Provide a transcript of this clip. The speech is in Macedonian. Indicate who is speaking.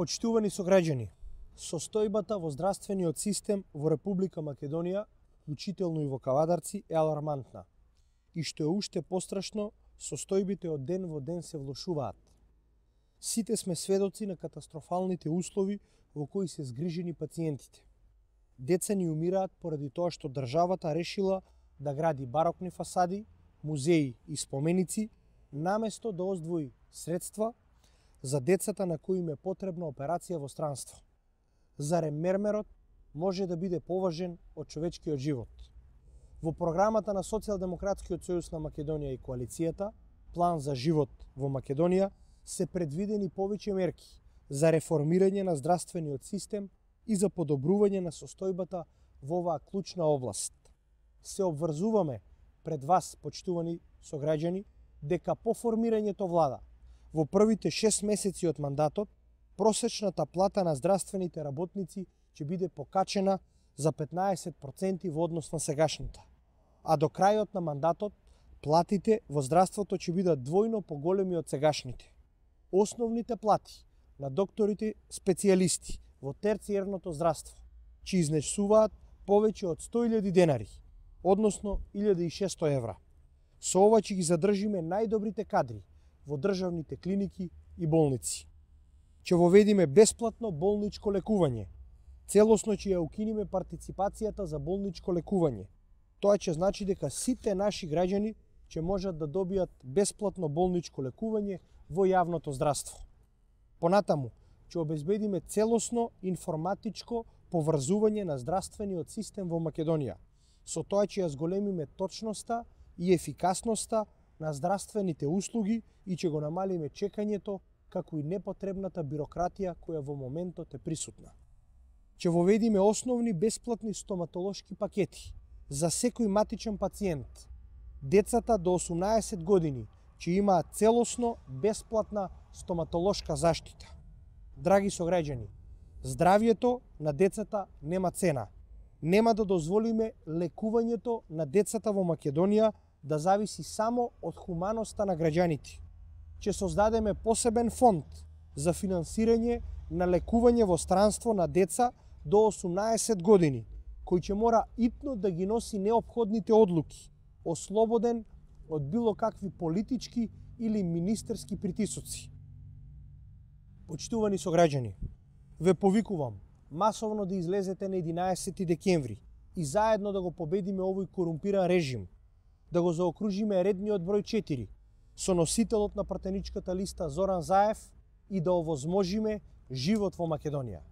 Speaker 1: Почитувани сограѓани, состојбата во здравствениот систем во Република Македонија, учително и во Кавадарци, е алармантна. И што е уште пострашно, состојбите од ден во ден се влошуваат. Сите сме сведоци на катастрофалните услови во кои се згрижени пациентите. Деца ни умираат поради тоа што државата решила да гради барокни фасади, музеи и споменици, наместо да оздвои средства за децата на кои им е потребна операција во странство. Зарем мермерот може да биде поважен од човечкиот живот. Во програмата на Социјалдемократскиот сојуз на Македонија и коалицијата, план за живот во Македонија, се предвидени повеќе мерки за реформирање на здравствениот систем и за подобрување на состојбата во оваа клучна област. Се обврзуваме пред вас, почитувани сограѓани, дека по формирањето влада во првите 6 месеци од мандатот, просечната плата на здравствените работници ќе биде покачена за 15% во однос на сегашната. А до крајот на мандатот, платите во здравството ќе бидат двојно поголеми од сегашните. Основните плати на докторите специјалисти во терциерното здравство ќе изнесуваат повеќе од 100.000 денари, односно 1600 евра. Со ова ќе ги задржиме најдобрите кадри, во државните клиники и болници. Ќе воведиме бесплатно болничко лекување. Целосно ќе ја укиниме партиципацијата за болничко лекување. Тоа ќе значи дека сите наши граѓани ќе можат да добијат бесплатно болничко лекување во јавното здравство. Понатаму, ќе обезбедиме целосно информатичко поврзување на здравствениот систем во Македонија. Со тоа ќе ја зголемиме точноста и ефикасноста на здравствените услуги и ќе го намалиме чекањето, како и непотребната бирократија која во моментот е присутна. Ќе воведиме основни бесплатни стоматолошки пакети за секој матичен пациент. Децата до 18 години ќе имаат целосно бесплатна стоматолошка заштита. Драги сограѓани, здравјето на децата нема цена. Нема да дозволиме лекувањето на децата во Македонија да зависи само од хуманоста на граѓаните. Че создадеме посебен фонд за финансирање на лекување во странство на деца до 18 години, кој ќе мора итно да ги носи необходните одлуки, ослободен од било какви политички или министерски притисоци. Почитувани сограѓани, ве повикувам масовно да излезете на 11 декември и заедно да го победиме овој корумпиран режим – да го заокружиме редниот број 4 со носителот на партеничката листа Зоран Заев и да овозможиме живот во Македонија.